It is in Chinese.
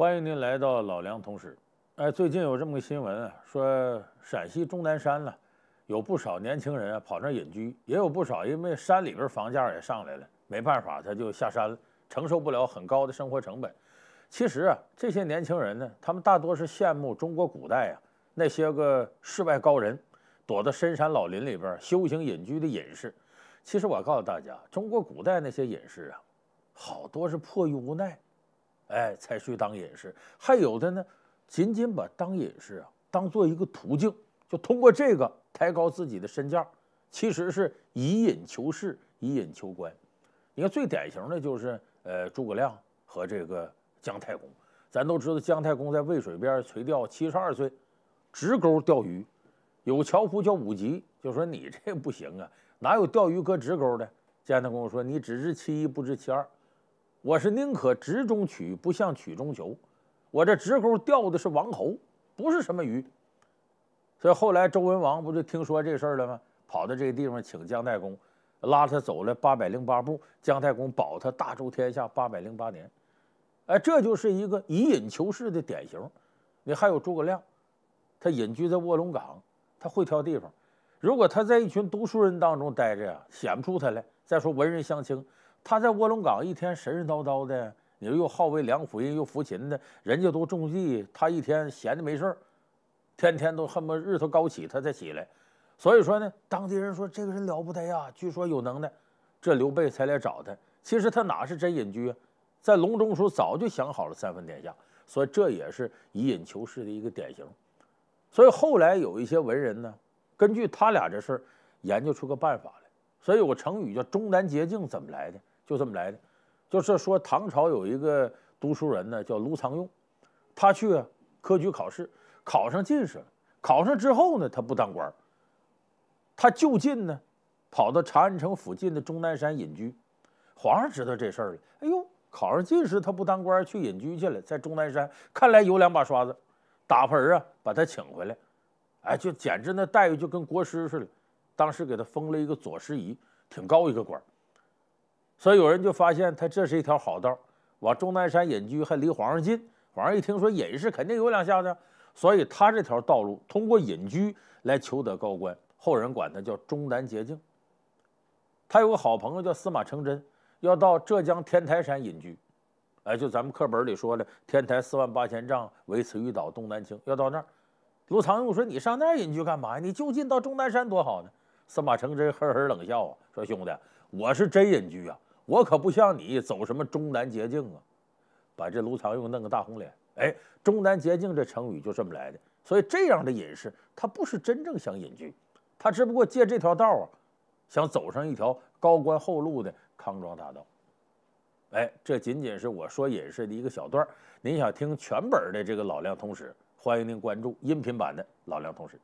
欢迎您来到老梁同史。哎，最近有这么个新闻啊，说陕西终南山呢，有不少年轻人啊跑上隐居，也有不少因为山里边房价也上来了，没办法他就下山了，承受不了很高的生活成本。其实啊，这些年轻人呢，他们大多是羡慕中国古代啊那些个世外高人，躲在深山老林里边修行隐居的隐士。其实我告诉大家，中国古代那些隐士啊，好多是迫于无奈。哎，才去当隐士，还有的呢，仅仅把当隐士啊当做一个途径，就通过这个抬高自己的身价，其实是以隐求是，以隐求官。你看最典型的就是呃诸葛亮和这个姜太公，咱都知道姜太公在渭水边垂钓，七十二岁，直钩钓鱼，有樵夫叫武吉就说你这不行啊，哪有钓鱼搁直钩的？姜太公说你只知其一，不知其二。我是宁可直中取，不向曲中求。我这直钩钓的是王侯，不是什么鱼。所以后来周文王不就听说这事儿了吗？跑到这个地方请姜太公，拉他走了八百零八步。姜太公保他大周天下八百零八年。哎，这就是一个以隐求是的典型。你还有诸葛亮，他隐居在卧龙岗，他会挑地方。如果他在一群读书人当中待着呀，显不出他来。再说文人相轻。他在卧龙岗一天神神叨叨的，你说又好为梁苦吟，又扶琴的，人家都种地，他一天闲的没事儿，天天都恨不得日头高起他才起来。所以说呢，当地人说这个人了不得呀，据说有能耐，这刘备才来找他。其实他哪是真隐居，啊，在隆中时早就想好了三分天下，所以这也是以隐求仕的一个典型。所以后来有一些文人呢，根据他俩这事儿研究出个办法来，所以有个成语叫“终南捷径”，怎么来的？就这么来的，就是说唐朝有一个读书人呢，叫卢藏用，他去科举考试，考上进士了。考上之后呢，他不当官他就近呢，跑到长安城附近的终南山隐居。皇上知道这事儿了，哎呦，考上进士他不当官去隐居去了，在终南山看来有两把刷子，打盆啊把他请回来，哎，就简直那待遇就跟国师似的，当时给他封了一个左拾遗，挺高一个官所以有人就发现他这是一条好道，往终南山隐居还离皇上近。皇上一听说隐士肯定有两下子，所以他这条道路通过隐居来求得高官，后人管他叫终南捷径。他有个好朋友叫司马承祯，要到浙江天台山隐居，哎，就咱们课本里说的“天台四万八千丈，唯此玉岛东南倾”，要到那儿。卢藏用说：“你上那儿隐居干嘛呀？你就近到终南山多好呢。”司马承祯呵呵冷笑啊，说：“兄弟，我是真隐居啊。”我可不像你走什么中南捷径啊，把这卢藏用弄个大红脸。哎，中南捷径这成语就这么来的。所以这样的隐士，他不是真正想隐居，他只不过借这条道啊，想走上一条高官厚禄的康庄大道。哎，这仅仅是我说隐士的一个小段儿。您想听全本的这个老梁通史，欢迎您关注音频版的老梁通史。